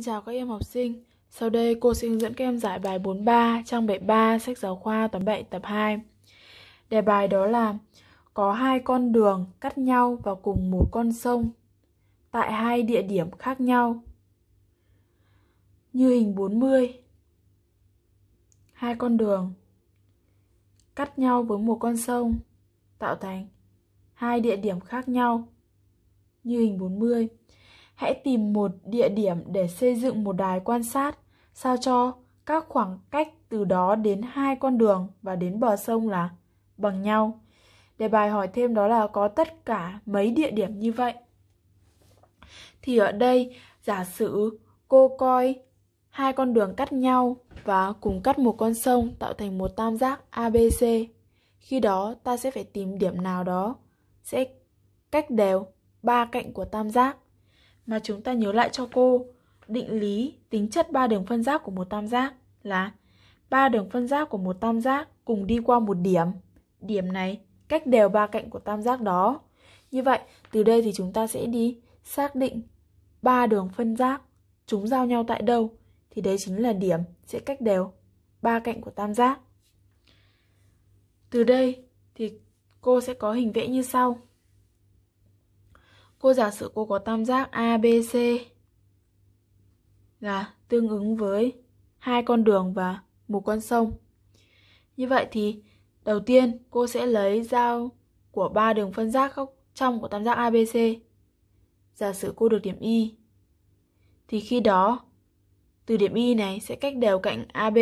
Xin chào các em học sinh. Sau đây cô sẽ hướng dẫn các em giải bài 43 trang 73 sách giáo khoa toán 7 tập 2. Đề bài đó là có hai con đường cắt nhau vào cùng một con sông tại hai địa điểm khác nhau. Như hình 40. Hai con đường cắt nhau với một con sông tạo thành hai địa điểm khác nhau. Như hình 40 hãy tìm một địa điểm để xây dựng một đài quan sát, sao cho các khoảng cách từ đó đến hai con đường và đến bờ sông là bằng nhau. Đề bài hỏi thêm đó là có tất cả mấy địa điểm như vậy. Thì ở đây, giả sử cô coi hai con đường cắt nhau và cùng cắt một con sông tạo thành một tam giác ABC. Khi đó ta sẽ phải tìm điểm nào đó sẽ cách đều ba cạnh của tam giác mà chúng ta nhớ lại cho cô. Định lý tính chất ba đường phân giác của một tam giác là ba đường phân giác của một tam giác cùng đi qua một điểm. Điểm này cách đều ba cạnh của tam giác đó. Như vậy, từ đây thì chúng ta sẽ đi xác định ba đường phân giác chúng giao nhau tại đâu thì đấy chính là điểm sẽ cách đều ba cạnh của tam giác. Từ đây thì cô sẽ có hình vẽ như sau cô giả sử cô có tam giác ABC là tương ứng với hai con đường và một con sông. Như vậy thì đầu tiên cô sẽ lấy giao của ba đường phân giác góc trong của tam giác ABC. Giả sử cô được điểm Y thì khi đó từ điểm Y này sẽ cách đều cạnh AB,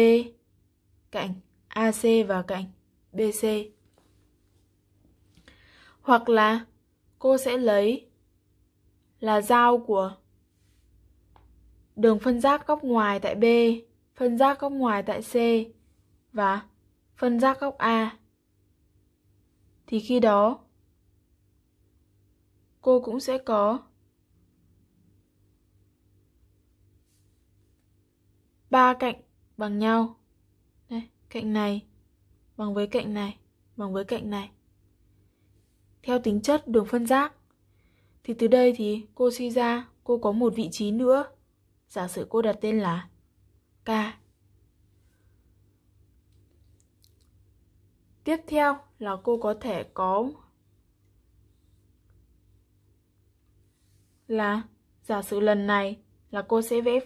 cạnh AC và cạnh BC. Hoặc là cô sẽ lấy là dao của đường phân giác góc ngoài tại B, phân giác góc ngoài tại C và phân giác góc A. Thì khi đó cô cũng sẽ có ba cạnh bằng nhau. Đây, cạnh này bằng với cạnh này bằng với cạnh này. Theo tính chất đường phân giác thì từ đây thì cô suy ra cô có một vị trí nữa. Giả sử cô đặt tên là K. Tiếp theo là cô có thể có là giả sử lần này là cô sẽ vẽ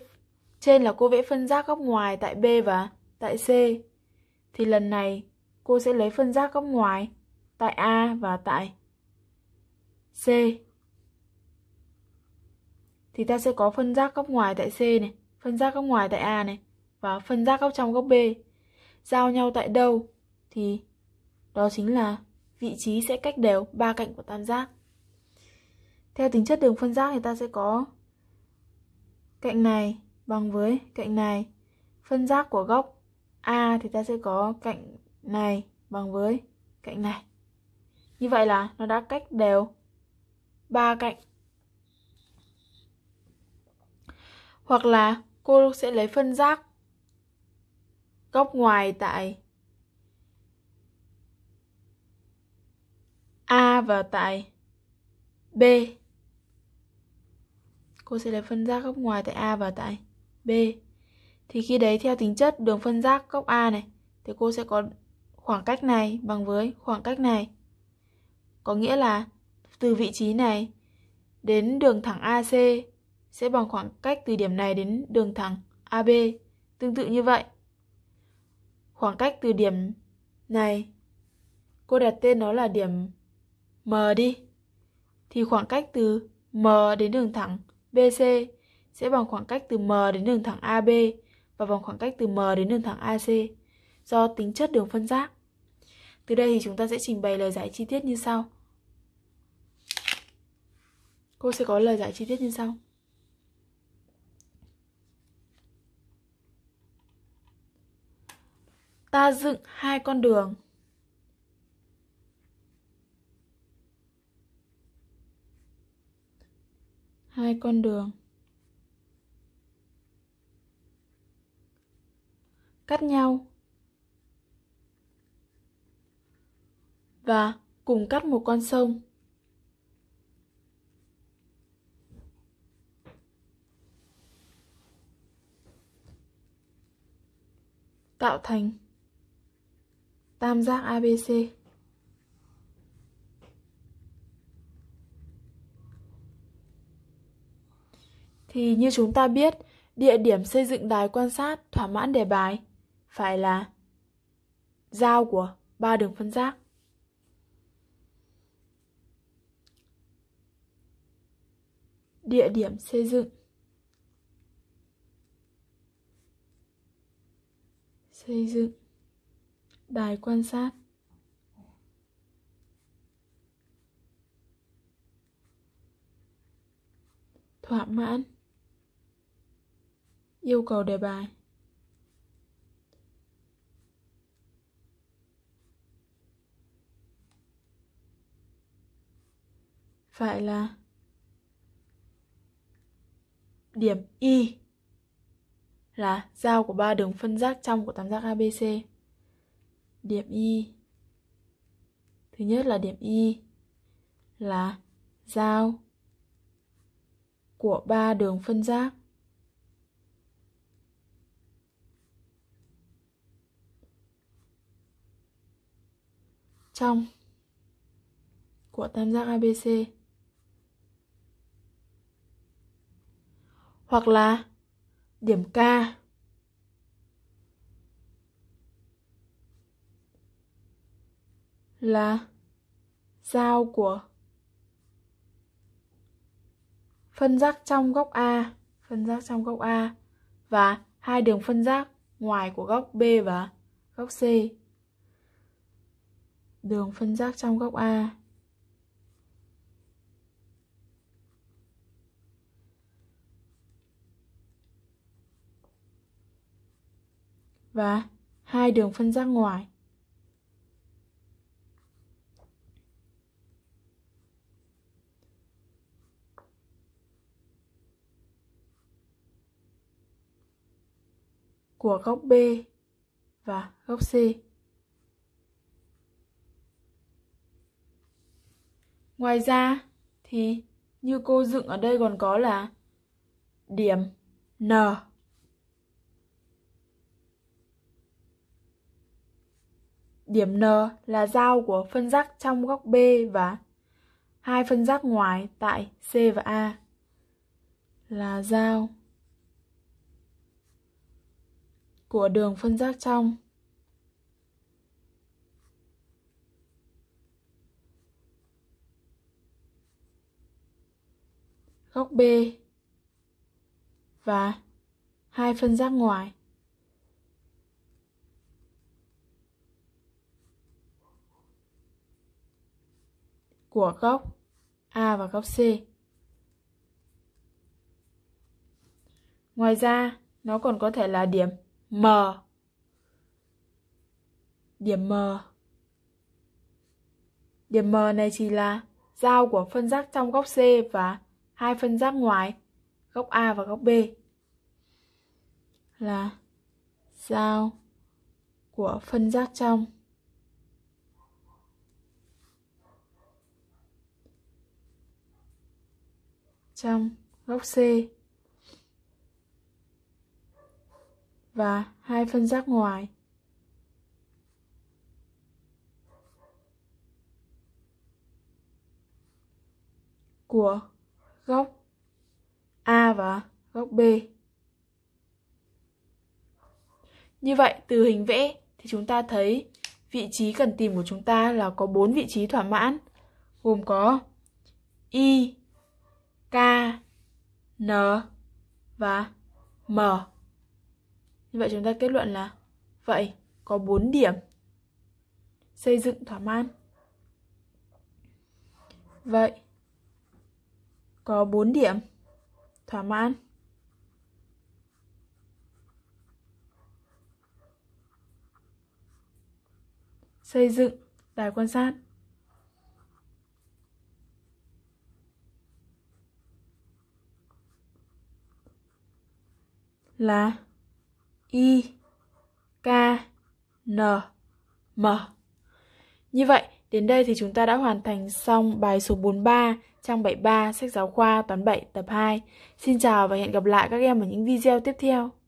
trên là cô vẽ phân giác góc ngoài tại B và tại C. Thì lần này cô sẽ lấy phân giác góc ngoài tại A và tại C thì ta sẽ có phân giác góc ngoài tại C này, phân giác góc ngoài tại A này và phân giác góc trong góc B. Giao nhau tại đâu thì đó chính là vị trí sẽ cách đều ba cạnh của tam giác. Theo tính chất đường phân giác thì ta sẽ có cạnh này bằng với cạnh này. Phân giác của góc A thì ta sẽ có cạnh này bằng với cạnh này. Như vậy là nó đã cách đều ba cạnh hoặc là cô sẽ lấy phân rác góc ngoài tại A và tại B. Cô sẽ lấy phân giác góc ngoài tại A và tại B. Thì khi đấy theo tính chất đường phân giác góc A này thì cô sẽ có khoảng cách này bằng với khoảng cách này. Có nghĩa là từ vị trí này đến đường thẳng AC sẽ bằng khoảng cách từ điểm này đến đường thẳng AB, tương tự như vậy. Khoảng cách từ điểm này, cô đặt tên nó là điểm M đi, thì khoảng cách từ M đến đường thẳng BC sẽ bằng khoảng cách từ M đến đường thẳng AB và bằng khoảng cách từ M đến đường thẳng AC do tính chất đường phân giác. Từ đây thì chúng ta sẽ trình bày lời giải chi tiết như sau. Cô sẽ có lời giải chi tiết như sau. ta dựng hai con đường hai con đường cắt nhau và cùng cắt một con sông tạo thành tam giác ABC. Thì như chúng ta biết, địa điểm xây dựng đài quan sát thỏa mãn đề bài phải là giao của ba đường phân giác. Địa điểm xây dựng xây dựng đài quan sát thỏa mãn yêu cầu đề bài phải là điểm y là giao của ba đường phân giác trong của tam giác abc điểm y thứ nhất là điểm y là giao của ba đường phân giác trong của tam giác ABC hoặc là điểm K là dao của phân giác trong góc A, phân giác trong góc A và hai đường phân giác ngoài của góc B và góc C. Đường phân giác trong góc A và hai đường phân giác ngoài của góc B và góc C. Ngoài ra thì như cô dựng ở đây còn có là điểm N. Điểm N là giao của phân giác trong góc B và hai phân giác ngoài tại C và A là giao của đường phân giác trong. Góc B và hai phân giác ngoài. của góc A và góc C. Ngoài ra, nó còn có thể là điểm M điểm M điểm M này chỉ là giao của phân giác trong góc C và hai phân giác ngoài góc A và góc B là giao của phân giác trong trong góc C và hai phân giác ngoài. của góc A và góc B. Như vậy, từ hình vẽ thì chúng ta thấy vị trí cần tìm của chúng ta là có 4 vị trí thỏa mãn, gồm có Y, K, N và M. Như vậy chúng ta kết luận là vậy có 4 điểm xây dựng thỏa mãn. Vậy có 4 điểm thỏa mãn. Xây dựng đài quan sát. là i k n m như vậy đến đây thì chúng ta đã hoàn thành xong bài số 43 trang 73 sách giáo khoa toán 7 tập 2. Xin chào và hẹn gặp lại các em ở những video tiếp theo.